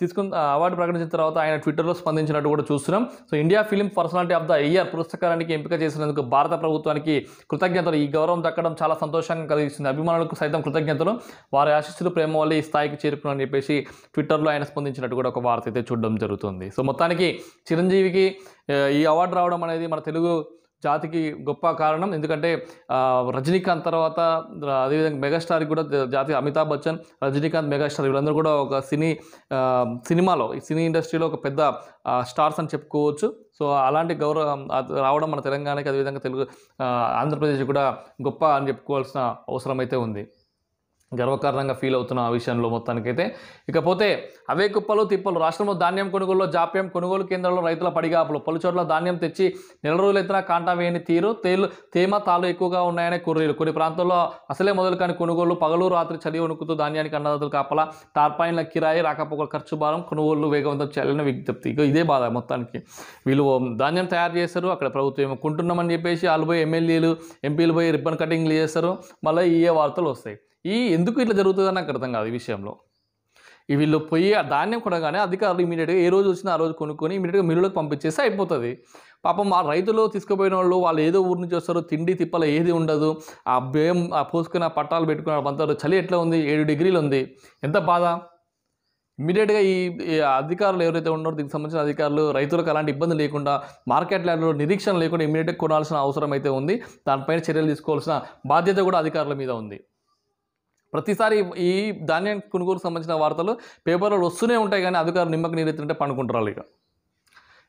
తీసుకున్న అవార్డు ప్రకటించిన తర్వాత ఆయన ట్విట్టర్లో స్పందించినట్టు కూడా చూస్తున్నాం so India film personality of the year పురస్కారానికి ఎంపిక చేసినందుకు భారత ప్రభుత్వానికి కృతజ్ఞతలు ఈ గౌరవం దక్కడం చాలా సంతోషంగా కలిగిస్తుంది అభిమానులకు సైతం కృతజ్ఞతలు వారి ఆశిస్తులు ప్రేమ వల్ల ఈ స్థాయికి చేరుకున్నారని చెప్పేసి ట్విట్టర్లో ఆయన స్పందించినట్టు కూడా ఒక వార్త అయితే చూడడం జరుగుతుంది సో మొత్తానికి చిరంజీవికి ఈ అవార్డు రావడం అనేది మన తెలుగు జాతికి గొప్ప కారణం ఎందుకంటే రజనీకాంత్ తర్వాత అదేవిధంగా మెగాస్టార్ కూడా జాతి అమితాబ్ బచ్చన్ రజనీకాంత్ మెగాస్టార్ వీళ్ళందరూ కూడా ఒక సినీ సినిమాలో సినీ ఇండస్ట్రీలో ఒక పెద్ద స్టార్స్ అని చెప్పుకోవచ్చు సో అలాంటి గౌరవం రావడం మన తెలంగాణకి అదేవిధంగా తెలుగు ఆంధ్రప్రదేశ్ కూడా గొప్ప అని చెప్పుకోవాల్సిన అవసరం అయితే ఉంది గర్వకారణంగా ఫీల్ అవుతున్న ఆ విషయంలో మొత్తానికైతే ఇకపోతే అవే కుప్పలు తిప్పలు రాష్ట్రంలో ధాన్యం కొనుగోలులో జాప్యం కొనుగోలు కేంద్రంలో రైతుల పడిగాపులు పలుచోట్ల ధాన్యం తెచ్చి నెల రోజులు ఎత్తున కాంటా వేయని తీరు తేలు తేమ తాలు ఎక్కువగా ఉన్నాయని కుర్రీలు కొన్ని ప్రాంతాల్లో అసలే మొదలు కాని కొనుగోలు పగలు రాత్రి చలి వణుకుతూ ధాన్యానికి అన్నదాతలు కాపల టార్పాయిన్ల కిరాయి రాకపోకల ఖర్చు భారం కొనుగోలు వేగవంతం చేయాలని విజ్ఞప్తి ఇదే బాధ మొత్తానికి వీళ్ళు ధాన్యం తయారు చేస్తారు అక్కడ ప్రభుత్వం ఏమో కొంటున్నామని చెప్పేసి వాళ్ళు పోయి ఎమ్మెల్యేలు ఎంపీలు పోయి రిబ్బన్ కటింగ్లు చేస్తారు మళ్ళీ ఇయే వార్తలు వస్తాయి ఈ ఎందుకు ఇట్లా జరుగుతుంది నాకు అర్థం కాదు ఈ విషయంలో ఈ వీళ్ళు పోయి ఆ ధాన్యం కొనగానే అధికారులు ఇమీడియట్గా ఏ రోజు వచ్చినా ఆ రోజు కొనుక్కొని ఇమీడియట్గా మిల్లులకు పంపించేస్తే అయిపోతుంది పాపం ఆ రైతులు తీసుకుపోయిన వాళ్ళు వాళ్ళు ఏదో ఊరి నుంచి వస్తారు తిండి తిప్పల ఏది ఉండదు ఆ బియ్యం ఆ పోసుకున్న పట్టాలు పెట్టుకున్న వాళ్ళు చలి ఎట్లా ఉంది ఏడు డిగ్రీలు ఉంది ఎంత బాధ ఇమీడియట్గా ఈ అధికారులు ఎవరైతే ఉన్నారో దీనికి సంబంధించిన అధికారులు రైతులకు అలాంటి ఇబ్బంది లేకుండా మార్కెట్ ల్యాండ్లో నిరీక్షణ లేకుండా ఇమీడియట్గా కొనాల్సిన అవసరం అయితే ఉంది దానిపైన చర్యలు తీసుకోవాల్సిన బాధ్యత కూడా అధికారుల మీద ఉంది ప్రతిసారి ఈ ధాన్యం కొనుగోలు సంబంధించిన వార్తలు పేపర్లో వస్తూనే ఉంటాయి కానీ అధికారులు నిమ్మక ఎత్తుంటే పండుకుంటారు ఇక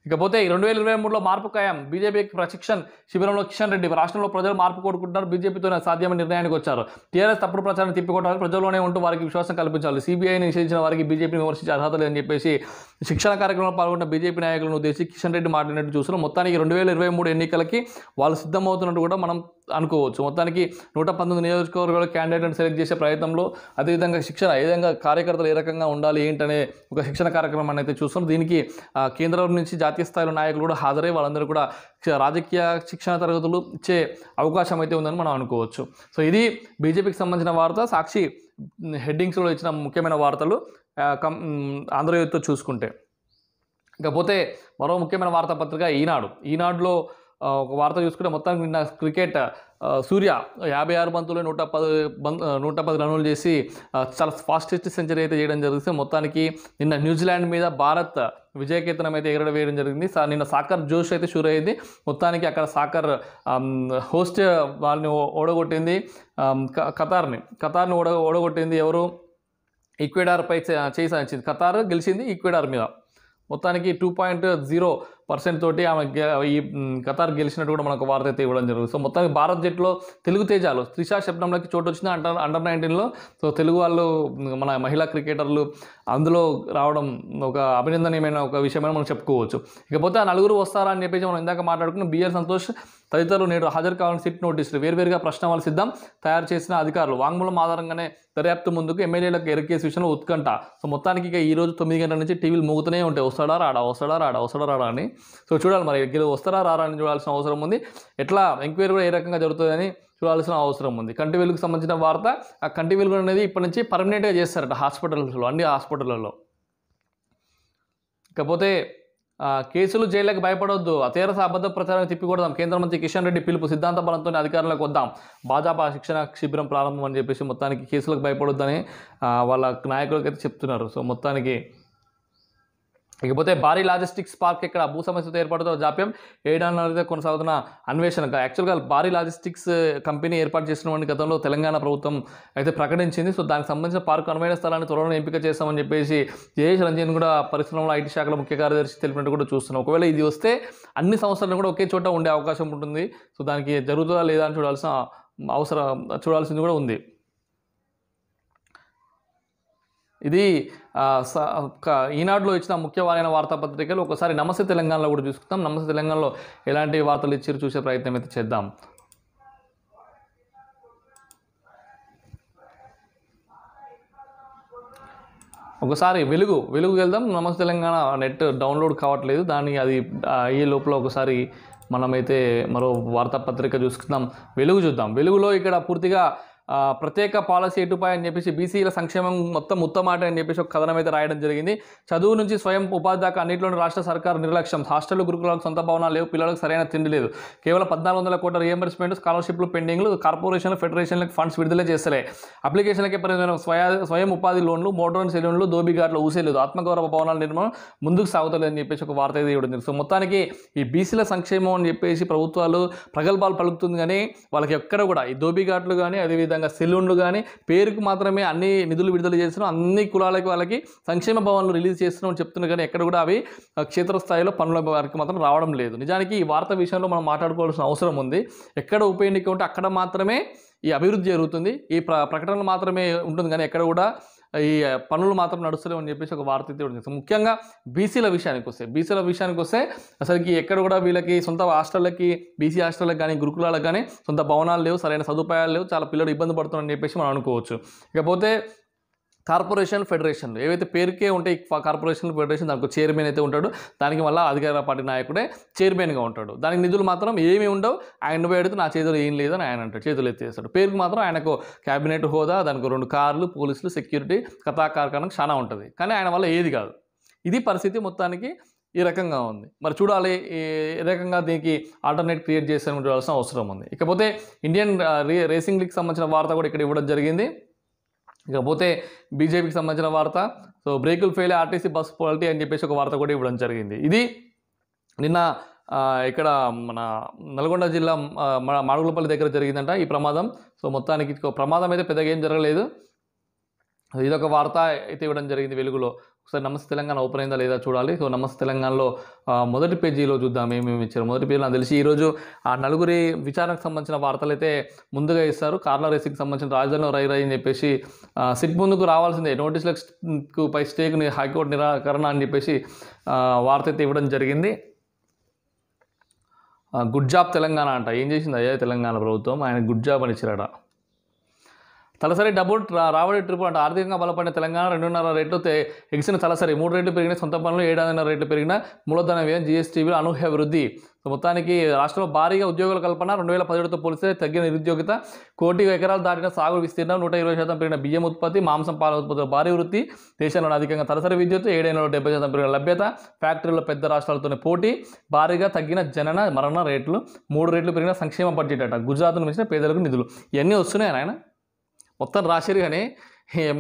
ఇకపోతే రెండు వేల ఇరవై మూడులో మార్పు ఖాయం బీజేపీ ప్రశిక్షణ శిబిరంలో కిషన్ రెడ్డి రాష్ట్రంలో ప్రజలు మార్పు కోరుకుంటున్నారు బీజేపీతోనే సాధ్యమైన నిర్ణయానికి వచ్చారు టీఆర్ఎస్ తప్పుడు ప్రచారం తిప్పికొట్టాలి ప్రజల్లోనే ఉంటూ వారికి విశ్వాసం కల్పించాలి సీబీఐని నిషేధించిన వారికి బీజేపీని విమర్శించే అర్హత లేదని చెప్పేసి శిక్షణ కార్యక్రమంలో పాల్గొన్న బీజేపీ నాయకులను ఉద్దేశించి కిషన్ రెడ్డి మాట్లాడినట్టు చూస్తున్నాం మొత్తానికి రెండు వేల ఇరవై మూడు ఎన్నికలకి వాళ్ళు సిద్ధమవుతున్నట్టు కూడా మనం అనుకోవచ్చు మొత్తానికి నూట పంతొమ్మిది నియోజకవర్గాల క్యాండిడేట్ని సెలెక్ట్ చేసే ప్రయత్నంలో అదేవిధంగా శిక్షణ ఏ విధంగా కార్యకర్తలు ఏ రకంగా ఉండాలి ఏంటనే ఒక శిక్షణ కార్యక్రమాన్ని అయితే చూస్తాం దీనికి కేంద్రం నుంచి జాతీయ స్థాయిలో నాయకులు కూడా హాజరై వాళ్ళందరూ కూడా రాజకీయ శిక్షణ తరగతులు ఇచ్చే అవకాశం అయితే ఉందని మనం అనుకోవచ్చు సో ఇది బీజేపీకి సంబంధించిన వార్త సాక్షి హెడ్డింగ్స్లో ఇచ్చిన ముఖ్యమైన వార్తలు కం ఆంధ్రజ్యోతితో చూసుకుంటే ఇకపోతే మరో ముఖ్యమైన వార్తాపత్రిక ఈనాడు ఈనాడులో ఒక వార్త చూసుకుంటే మొత్తం నిన్న క్రికెట్ సూర్య యాభై ఆరు బంతులు నూట పది బంత్ నూట పది రన్నులు చేసి చాలా ఫాస్టెస్ట్ సెంచరీ అయితే చేయడం జరిగింది మొత్తానికి నిన్న న్యూజిలాండ్ మీద భారత్ విజయకేతనం అయితే ఎగరడ వేయడం జరిగింది నిన్న సాకర్ జోష్ అయితే షూర్ అయ్యింది మొత్తానికి అక్కడ సాకర్ హోస్ట్ వాళ్ళని ఓడగొట్టింది ఖతార్ని ఖతార్ని ఓడ ఓడగొట్టింది ఎవరు ఈక్వెడార్పై పై చేసి ఖతార్ గెలిచింది ఈక్వెడార్ మీద మొత్తానికి టూ పాయింట్ జీరో పర్సెంట్ తోటి ఆమె ఈ ఖతార్ గెలిచినట్టు కూడా మనకు వార్త అయితే ఇవ్వడం జరుగుతుంది సో మొత్తం భారత్ జట్లో తెలుగు తేజాలు త్రిషా శబ్దంలోకి చోటు వచ్చింది అండర్ అండర్ నైన్టీన్లో సో తెలుగు వాళ్ళు మన మహిళా క్రికెటర్లు అందులో రావడం ఒక అభినందనీయమైన ఒక విషయమని మనం చెప్పుకోవచ్చు ఇకపోతే ఆ నలుగురు వస్తారా అని చెప్పేసి మనం ఇందాక మాట్లాడుకున్న బిఆర్ సంతోష్ తదితరులు నేడు హాజరు కావాలని సిట్ నోటీసులు వేర్వేరుగా వాళ్ళ సిద్ధం తయారు చేసిన అధికారులు వాంగ్మూలం ఆధారంగానే దర్యాప్తు ముందుకు ఎమ్మెల్యేలకు ఎరకేసి విషయంలో ఉత్కంఠ సో మొత్తానికి ఇక ఈ రోజు తొమ్మిది గంటల నుంచి టీవీలు మోగుతూనే ఉంటాయి వస్తాడా రాడా వస్తాడా రాడా వస్తాడా రాడా అని సో చూడాలి మరి వస్తారా రారా అని చూడాల్సిన అవసరం ఉంది ఎట్లా ఎంక్వైరీ కూడా ఏ రకంగా జరుగుతుందని చూడాల్సిన అవసరం ఉంది కంటి వెలుగుకు సంబంధించిన వార్త ఆ కంటి వెలుగు అనేది ఇప్పటి నుంచి పర్మనెంట్గా చేస్తారట హాస్పిటల్స్లో అన్ని హాస్పిటళ్ళలో ఇకపోతే కేసులు జైళ్ళకి భయపడవద్దు అతీర అబద్ధ ప్రచారం తిప్పికొడదాం కేంద్ర మంత్రి కిషన్ రెడ్డి పిలుపు సిద్ధాంత బలంతో అధికారంలోకి వద్దాం భాజపా శిక్షణ శిబిరం ప్రారంభం అని చెప్పేసి మొత్తానికి కేసులకు భయపడొద్దని వాళ్ళ నాయకులకైతే చెప్తున్నారు సో మొత్తానికి ఇకపోతే భారీ లాజిస్టిక్స్ పార్క్ ఇక్కడ భూ సమస్యతో ఏర్పడుతున్న జాప్యం ఏడాది కొనసాగుతున్న అన్వేషణ యాక్చువల్గా భారీ లాజిస్టిక్స్ కంపెనీ ఏర్పాటు చేసినటువంటి గతంలో తెలంగాణ ప్రభుత్వం అయితే ప్రకటించింది సో దానికి సంబంధించిన పార్క్ అనువైన స్థలాన్ని త్వరలో ఎంపిక చేస్తామని చెప్పేసి జయేష్ రంజన్ కూడా పరిశ్రమలో ఐటీ శాఖల ముఖ్య కార్యదర్శి తెలిపినట్టు కూడా చూస్తున్నాం ఒకవేళ ఇది వస్తే అన్ని సంస్థలను కూడా ఒకే చోట ఉండే అవకాశం ఉంటుంది సో దానికి జరుగుతుందా లేదా అని చూడాల్సిన అవసరం చూడాల్సింది కూడా ఉంది ఇది ఈనాడులో ఇచ్చిన ముఖ్యమైన వార్తాపత్రికలు ఒకసారి నమస్తే తెలంగాణలో కూడా చూసుకుందాం నమస్తే తెలంగాణలో ఎలాంటి వార్తలు ఇచ్చి చూసే ప్రయత్నం అయితే చేద్దాం ఒకసారి వెలుగు వెలుగు వెళ్దాం నమస్తే తెలంగాణ నెట్ డౌన్లోడ్ కావట్లేదు దాన్ని అది ఈ లోపల ఒకసారి మనమైతే మరో వార్తాపత్రిక చూసుకుందాం వెలుగు చూద్దాం వెలుగులో ఇక్కడ పూర్తిగా ప్రత్యేక పాలసీ ఎటుపై అని చెప్పేసి బీసీల సంక్షేమం మొత్తం ఉత్తమాట అని చెప్పేసి ఒక కథనం అయితే రాయడం జరిగింది చదువు నుంచి స్వయం ఉపాధి దాకా అన్నింటిలోనూ రాష్ట్ర సర్కార్ నిర్లక్ష్యం హాస్టల్ గురుకులకు సొంత భవనాలు లేవు పిల్లలకు సరైన తిండి లేదు కేవలం పద్నాలుగు వందల కోట్ల రియంబర్స్మెంట్ స్కాలర్షిప్లు పెండింగ్లు కార్పొరేషన్లు ఫెడరేషన్లకు ఫండ్స్ విడుదల చేస్తలే అప్లికేషన్లకి పరిమితం స్వయ స్వయం ఉపాధి లోన్లు మోడ్రన్ సెలూన్లు దోబిఘాట్లు ఊసేలేదు ఆత్మగౌరవ భవనాల నిర్మాణం ముందుకు సాగుతలేదని చెప్పేసి ఒక వార్త అయితే ఇవ్వడం సో మొత్తానికి ఈ బీసీల సంక్షేమం అని చెప్పేసి ప్రభుత్వాలు ప్రగల్భాలు పలుకుతుంది కానీ వాళ్ళకి ఎక్కడ కూడా ఈ దోబిఘాట్లు కానీ అదేవిధంగా విధంగా సెలూన్లు కానీ పేరుకు మాత్రమే అన్ని నిధులు విడుదల చేస్తున్నాం అన్ని కులాలకు వాళ్ళకి సంక్షేమ భవన్లు రిలీజ్ చేస్తున్నాం చెప్తున్నారు కానీ ఎక్కడ కూడా అవి క్షేత్రస్థాయిలో పనుల వారికి మాత్రం రావడం లేదు నిజానికి ఈ వార్త విషయంలో మనం మాట్లాడుకోవాల్సిన అవసరం ఉంది ఎక్కడ ఉప ఎన్నిక ఉంటే అక్కడ మాత్రమే ఈ అభివృద్ధి జరుగుతుంది ఈ ప్ర ప్రకటనలు మాత్రమే ఉంటుంది కానీ ఎక్కడ కూడా ఈ పనులు మాత్రం నడుస్తలేవు అని చెప్పేసి ఒక వార్త అయితే వచ్చింది ముఖ్యంగా బీసీల విషయానికి వస్తే బీసీల విషయానికి వస్తే అసలుకి ఎక్కడ కూడా వీళ్ళకి సొంత హాస్టళ్ళకి బీసీ హాస్టళ్ళకి కానీ గురుకులాలకు కానీ సొంత భవనాలు లేవు సరైన సదుపాయాలు లేవు చాలా పిల్లలు ఇబ్బంది పడుతున్నారని చెప్పేసి మనం అనుకోవచ్చు ఇకపోతే కార్పొరేషన్ ఫెడరేషన్ ఏవైతే పేరుకే ఉంటే కార్పొరేషన్ ఫెడరేషన్ దానికి చైర్మన్ అయితే ఉంటాడు దానికి మళ్ళీ అధికార పార్టీ నాయకుడే చైర్మన్గా ఉంటాడు దానికి నిధులు మాత్రం ఏమి ఉండవు ఆయన పోయి నా చేతులు ఏం లేదని ఆయన అంటాడు చేతులు ఎత్తేస్తాడు పేరుకు మాత్రం ఆయనకు క్యాబినెట్ హోదా దానికి రెండు కార్లు పోలీసులు సెక్యూరిటీ కథా కార్ఖానకు చాలా ఉంటుంది కానీ ఆయన వల్ల ఏది కాదు ఇది పరిస్థితి మొత్తానికి ఈ రకంగా ఉంది మరి చూడాలి ఈ రకంగా దీనికి ఆల్టర్నేట్ క్రియేట్ చేసే చూడాల్సిన అవసరం ఉంది ఇకపోతే ఇండియన్ రేసింగ్ లీగ్కి సంబంధించిన వార్త కూడా ఇక్కడ ఇవ్వడం జరిగింది ఇకపోతే బీజేపీకి సంబంధించిన వార్త సో బ్రేకులు ఫెయిల్ ఆర్టీసీ బస్సు పాలిటీ అని చెప్పేసి ఒక వార్త కూడా ఇవ్వడం జరిగింది ఇది నిన్న ఇక్కడ మన నల్గొండ జిల్లా మాడుగులపల్లి దగ్గర జరిగిందంట ఈ ప్రమాదం సో మొత్తానికి ప్రమాదం అయితే పెద్దగా ఏం జరగలేదు ఇదొక వార్త అయితే ఇవ్వడం జరిగింది వెలుగులో ఒకసారి నమస్తే తెలంగాణ ఓపెన్ అయిందా లేదా చూడాలి సో నమస్తే తెలంగాణలో మొదటి పేజీలో చూద్దాం ఏమేమి ఇచ్చారు మొదటి పేజీలో నాకు తెలిసి ఈరోజు ఆ నలుగురి విచారణకు సంబంధించిన వార్తలు అయితే ముందుగా ఇస్తారు కార్ల రేసింగ్కి సంబంధించిన రాజధానిలో రై రై అని చెప్పేసి సిట్ ముందుకు రావాల్సిందే నోటీసులకు పై స్టేకు హైకోర్టు నిరాకరణ అని చెప్పేసి వార్త అయితే ఇవ్వడం జరిగింది గుడ్ జాబ్ తెలంగాణ అంట ఏం చేసింది అయ్యా తెలంగాణ ప్రభుత్వం ఆయన గుడ్ జాబ్ అని ఇచ్చారట తలసరి డబుల్ రాబడి ట్రిపుల్ అంటే ఆర్థికంగా బలపడిన తెలంగాణ రెండున్నర రేట్లు ఎగిసిన తలసరి మూడు రేట్లు పెరిగిన సొంత పనులు ఏడాదిన్నర రేట్లు పెరిగిన మూలధన వ్యయం జీఎస్టీవీలో అనూహ్య వృద్ధి మొత్తానికి రాష్ట్రంలో భారీగా ఉద్యోగుల కల్పన రెండు వేల పదిహేడుతో పోలిస్తే తగ్గిన నిరుద్యోగిత కోటి ఎకరాలు దాటిన సాగు విస్తీర్ణం నూట ఇరవై శాతం పెరిగిన బియ్యం ఉత్పత్తి మాంసం పాల ఉత్పత్తుల భారీ వృత్తి దేశంలో అధికంగా తలసరి విద్యుత్ ఏడైనా డెబ్బై శాతం పెరిగిన లభ్యత ఫ్యాక్టరీలో పెద్ద రాష్ట్రాలతోనే పోటీ భారీగా తగ్గిన జనన మరణ రేట్లు మూడు రేట్లు పెరిగిన సంక్షేమ బడ్జెట్ అట గుజరాత్ నుంచి పేదలకు నిధులు ఇవన్నీ వస్తున్నాయి ఆయన మొత్తం రాశారు కానీ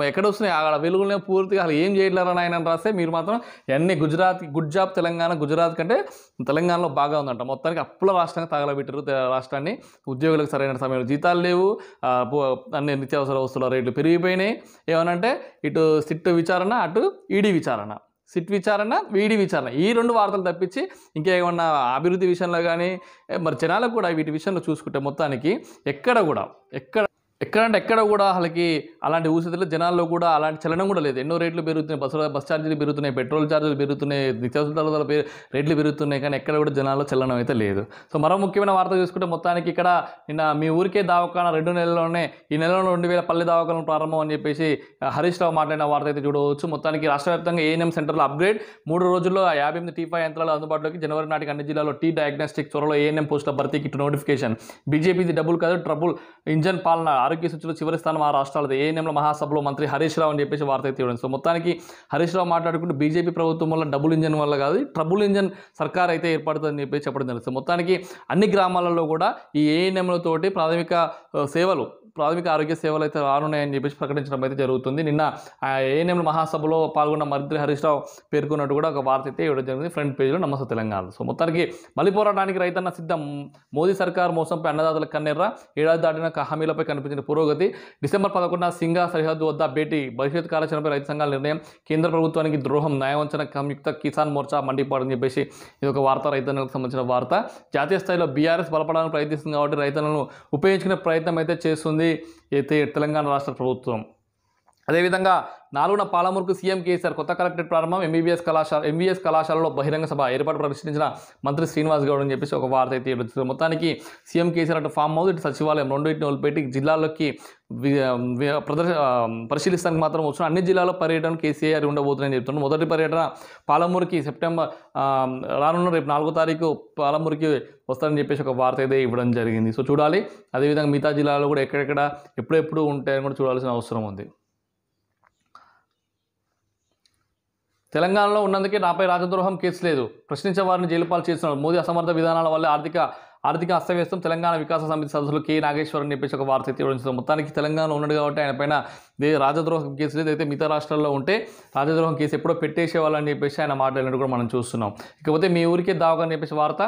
ఎక్కడ వస్తున్నాయి అక్కడ వెలుగులనే పూర్తిగా అసలు ఏం చేయట్లేరు అని ఆయన రాస్తే మీరు మాత్రం అన్ని గుజరాత్ గుడ్ జాబ్ తెలంగాణ గుజరాత్ కంటే తెలంగాణలో బాగా ఉందంట మొత్తానికి అప్పుల రాష్ట్రంగా తగలబెట్టారు రాష్ట్రాన్ని ఉద్యోగులకు సరైన సమయంలో జీతాలు లేవు అన్ని నిత్యావసర వస్తువుల రేట్లు పెరిగిపోయినాయి ఏమనంటే ఇటు సిట్ విచారణ అటు ఈడీ విచారణ సిట్ విచారణ వీడి విచారణ ఈ రెండు వార్తలు తప్పించి ఇంకేమన్నా అభివృద్ధి విషయంలో కానీ మరి జనాలకు కూడా వీటి విషయంలో చూసుకుంటే మొత్తానికి ఎక్కడ కూడా ఎక్కడ ఎక్కడంటే ఎక్కడ కూడా వాళ్ళకి అలాంటి ఊసిలు జనాల్లో కూడా అలాంటి చలనం కూడా లేదు ఎన్నో రేట్లు పెరుగుతున్నాయి బస్సు బస్ ఛార్జీలు పెరుగుతున్నాయి పెట్రోల్ ఛార్జీలు పెరుగుతున్నాయి నిత్యావసర ధరల రేట్లు పెరుగుతున్నాయి కానీ ఎక్కడ కూడా జనాల్లో చలనం అయితే లేదు సో మరో ముఖ్యమైన వార్త చూసుకుంటే మొత్తానికి ఇక్కడ నిన్న మీ ఊరికే దావకాన రెండు నెలల్లోనే ఈ నెలలో రెండు వేల పల్లె దావకాలను ప్రారంభం అని చెప్పేసి హరీష్ రావు మాట్లాడిన వార్త అయితే చూడవచ్చు మొత్తానికి రాష్ట్ర వ్యాప్తంగా ఏఎన్ఎం సెంటర్లో అప్గ్రేడ్ మూడు రోజుల్లో యాభై ఎనిమిది టీఫా యంత్రాలు అందుబాటులోకి జనవరి నాటికి అన్ని జిల్లాలో టీ డయాగ్నోస్టిక్ త్వరలో ఏఎన్ఎం పోస్టుల భర్తీకి నోటిఫికేషన్ బీజేపీది డబుల్ కాదు ట్రబుల్ ఇంజన్ పాలన ఆరోగ్య సూచిలో చివరి స్థానం ఆ రాష్ట్రాలది ఏఎన్ఎంలో మహాసభలో మంత్రి హరీష్ రావు అని చెప్పేసి వార్త అయితే ఇవ్వడం సో మొత్తానికి హరీష్ రావు మాట్లాడుకుంటూ బీజేపీ ప్రభుత్వం వల్ల డబుల్ ఇంజన్ వల్ల కాదు ట్రబుల్ ఇంజన్ సర్కార్ అయితే ఏర్పడుతుందని చెప్పేసి చెప్పడం జరుగుతుంది మొత్తానికి అన్ని గ్రామాలలో కూడా ఈ ఏఎన్ఎంలతోటి ప్రాథమిక సేవలు ప్రాథమిక ఆరోగ్య సేవలు అయితే రానున్నాయని చెప్పేసి ప్రకటించడం అయితే జరుగుతుంది నిన్న ఏఎన్ఎం మహాసభలో పాల్గొన్న మంత్రి హరీష్ రావు పేర్కొన్నట్టు కూడా ఒక వార్త అయితే ఇవ్వడం జరిగింది ఫ్రంట్ పేజీలో నమస్తే తెలంగాణ సో మొత్తానికి మళ్ళీ పోరాటానికి రైతన్న సిద్ధం మోదీ సర్కార్ మోసంపై అన్నదాతల కన్నెర్ర ఏడాది దాటిన హామీలపై కనిపించిన పురోగతి డిసెంబర్ పదకొండున సింగా సరిహద్దు వద్ద భేటీ భవిష్యత్ కార్యాచరణపై రైతు సంఘాల నిర్ణయం కేంద్ర ప్రభుత్వానికి ద్రోహం న్యాయవంచన సంయుక్త కిసాన్ మోర్చా మండిపాడని చెప్పేసి ఇది ఒక వార్త రైతన్నలకు సంబంధించిన వార్త జాతీయ స్థాయిలో బీఆర్ఎస్ బలపడడానికి ప్రయత్నిస్తుంది కాబట్టి రైతులను ఉపయోగించుకునే ప్రయత్నం అయితే చేస్తుంది చేస్తుంది అయితే తెలంగాణ రాష్ట్ర ప్రభుత్వం అదేవిధంగా నాలుగున పాలమూరుకు సీఎం కేసీఆర్ కొత్త కలెక్టరేట్ ప్రారంభం ఎంబీబీఎస్ కళాశాల ఎంబీఎస్ కళాశాలలో బహిరంగ సభ ఏర్పాటు ప్రదర్శించిన మంత్రి శ్రీనివాస్ గౌడ్ అని చెప్పేసి ఒక వార్త అయితే ఇవ్వచ్చు మొత్తానికి సీఎం కేసీఆర్ అటు ఫామ్ హౌస్ ఇటు సచివాలయం ఇటు వదిలిపెట్టి జిల్లాలోకి ప్రదర్శ పరిశీలిస్తానికి మాత్రం వచ్చిన అన్ని జిల్లాల్లో పర్యటన కేసీఆర్ ఉండబోతుందని చెప్తున్నాను మొదటి పర్యటన పాలమూరికి సెప్టెంబర్ రానున్న రేపు నాలుగో తారీఖు పాలమూరికి వస్తారని చెప్పేసి ఒక వార్త అయితే ఇవ్వడం జరిగింది సో చూడాలి అదేవిధంగా మిగతా జిల్లాలో కూడా ఎక్కడెక్కడ ఎప్పుడెప్పుడు ఉంటాయని కూడా చూడాల్సిన అవసరం ఉంది తెలంగాణలో ఉన్నందుకే నాపై రాజద్రోహం కేసు లేదు ప్రశ్నించే వారిని జైలుపాలు చేస్తున్నారు మోదీ అసమర్థ విధానాల వల్ల ఆర్థిక ఆర్థిక అస్తవ్యస్తం తెలంగాణ వికాస సమితి సదస్సులు కె నాగేశ్వరని చెప్పేసి ఒక వార్త అయితే మొత్తానికి తెలంగాణలో ఉన్నాడు కాబట్టి ఆయన పైన రాజద్రోహం కేసు లేదు అయితే మిగతా రాష్ట్రాల్లో ఉంటే రాజద్రోహం కేసు ఎప్పుడో పెట్టేసేవాళ్ళని చెప్పేసి ఆయన మాట్లాడినట్టు కూడా మనం చూస్తున్నాం ఇకపోతే మీ ఊరికే దావగా అని చెప్పేసి వార్త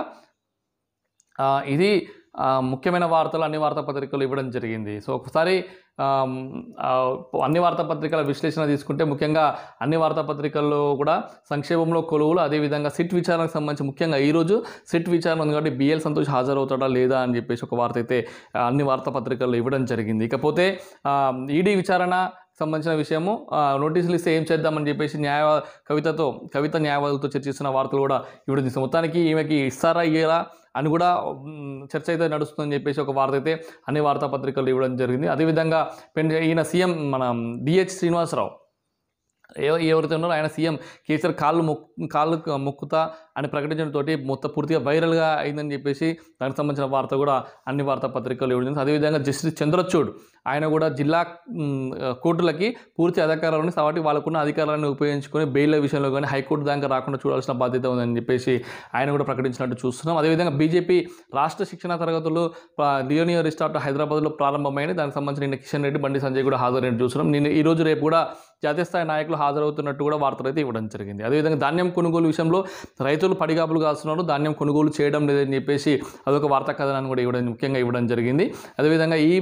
ఇది ముఖ్యమైన వార్తలు అన్ని వార్తాపత్రికలు ఇవ్వడం జరిగింది సో ఒకసారి అన్ని వార్తాపత్రికల విశ్లేషణ తీసుకుంటే ముఖ్యంగా అన్ని వార్తాపత్రికల్లో కూడా సంక్షేమంలో కొలువులు అదేవిధంగా సిట్ విచారణకు సంబంధించి ముఖ్యంగా ఈరోజు సిట్ విచారణ ఉంది కాబట్టి బిఎల్ సంతోష్ హాజరవుతాడా లేదా అని చెప్పేసి ఒక వార్త అయితే అన్ని వార్తాపత్రికల్లో ఇవ్వడం జరిగింది ఇకపోతే ఈడీ విచారణ సంబంధించిన విషయము నోటీసులు ఇస్తే ఏం చేద్దామని చెప్పేసి న్యాయ కవితతో కవిత న్యాయవాదులతో చర్చిస్తున్న వార్తలు కూడా ఇవ్వడం చేస్తాం మొత్తానికి ఈమెకి ఇస్తారా ఇయ్యరా అని కూడా చర్చ అయితే నడుస్తుందని చెప్పేసి ఒక వార్త అయితే అన్ని వార్తాపత్రికలు ఇవ్వడం జరిగింది అదేవిధంగా ఈయన సీఎం మన డిహెచ్ శ్రీనివాసరావు ఏ ఎవరైతే ఉన్నారో ఆయన సీఎం కేసీఆర్ కాళ్ళు మొక్ కాళ్ళు మొక్కుతా అని ప్రకటించడంతో మొత్తం పూర్తిగా వైరల్గా అయిందని చెప్పేసి దానికి సంబంధించిన వార్త కూడా అన్ని వార్తాపత్రికలు ఇవ్వడం అదేవిధంగా జస్టిస్ చంద్రచూడ్ ఆయన కూడా జిల్లా కోర్టులకి పూర్తి అధికారాలను కాబట్టి వాళ్ళకున్న అధికారాలను ఉపయోగించుకొని బెయిల్ విషయంలో కానీ హైకోర్టు దాకా రాకుండా చూడాల్సిన బాధ్యత ఉందని చెప్పేసి ఆయన కూడా ప్రకటించినట్టు చూస్తున్నాం అదేవిధంగా బీజేపీ రాష్ట్ర శిక్షణ తరగతులు లియోనియర్ రిస్టార్ట్ హైదరాబాద్లో ప్రారంభమైంది దానికి సంబంధించిన నిన్న కిషన్ రెడ్డి బండి సంజయ్ కూడా హాజరైనట్టు చూస్తున్నాం నేను ఈరోజు రేపు కూడా జాతీయ స్థాయి నాయకులు హాజరవుతున్నట్టు కూడా వార్తలు అయితే ఇవ్వడం జరిగింది అదేవిధంగా ధాన్యం కొనుగోలు విషయంలో రైతులు పడిగాపులు కాస్తున్నారు ధాన్యం కొనుగోలు చేయడం లేదని చెప్పేసి అదొక వార్తా కథనాన్ని కూడా ఇవ్వడం ముఖ్యంగా ఇవ్వడం జరిగింది అదేవిధంగా ఈ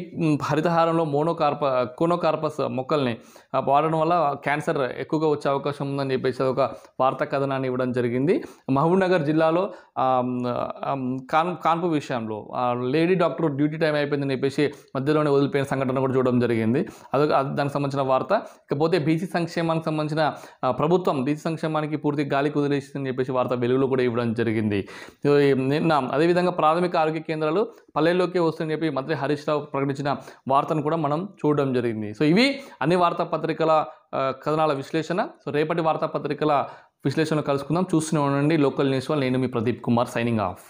హరితహారంలో మోనోకార్ప కోనోకార్పస్ మొక్కల్ని వాడడం వల్ల క్యాన్సర్ ఎక్కువగా వచ్చే అవకాశం ఉందని చెప్పేసి అదొక వార్తా కథనాన్ని ఇవ్వడం జరిగింది మహబూబ్నగర్ జిల్లాలో కాన్ కాన్పు విషయంలో లేడీ డాక్టర్ డ్యూటీ టైం అయిపోయిందని చెప్పేసి మధ్యలోనే వదిలిపోయిన సంఘటన కూడా చూడడం జరిగింది అదొక దానికి సంబంధించిన వార్త ఇకపోతే బీసీ సంక్షేమానికి సంబంధించిన ప్రభుత్వం బీసీ సంక్షేమానికి పూర్తి గాలి కుదిరేసిందని చెప్పేసి వార్త వెలుగులో కూడా ఇవ్వడం జరిగింది నిన్న అదేవిధంగా ప్రాథమిక ఆరోగ్య కేంద్రాలు పల్లెల్లోకే వస్తుందని చెప్పి మంత్రి హరీష్ రావు ప్రకటించిన వార్తను కూడా మనం చూడడం జరిగింది సో ఇవి అన్ని వార్తాపత్రికల కథనాల విశ్లేషణ సో రేపటి వార్తాపత్రికల విశ్లేషణ కలుసుకుందాం చూస్తూనే ఉండండి లోకల్ న్యూస్ వాళ్ళు నేను మీ ప్రదీప్ కుమార్ సైనింగ్ ఆఫ్